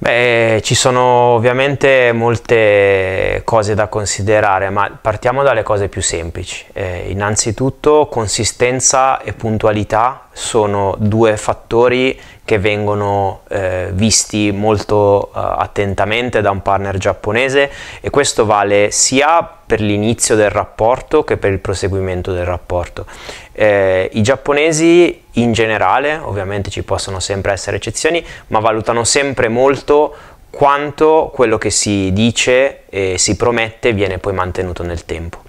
Beh, ci sono ovviamente molte cose da considerare, ma partiamo dalle cose più semplici. Eh, innanzitutto consistenza e puntualità sono due fattori che vengono eh, visti molto eh, attentamente da un partner giapponese e questo vale sia per l'inizio del rapporto che per il proseguimento del rapporto. Eh, I giapponesi in generale, ovviamente ci possono sempre essere eccezioni, ma valutano sempre molto quanto quello che si dice e si promette viene poi mantenuto nel tempo.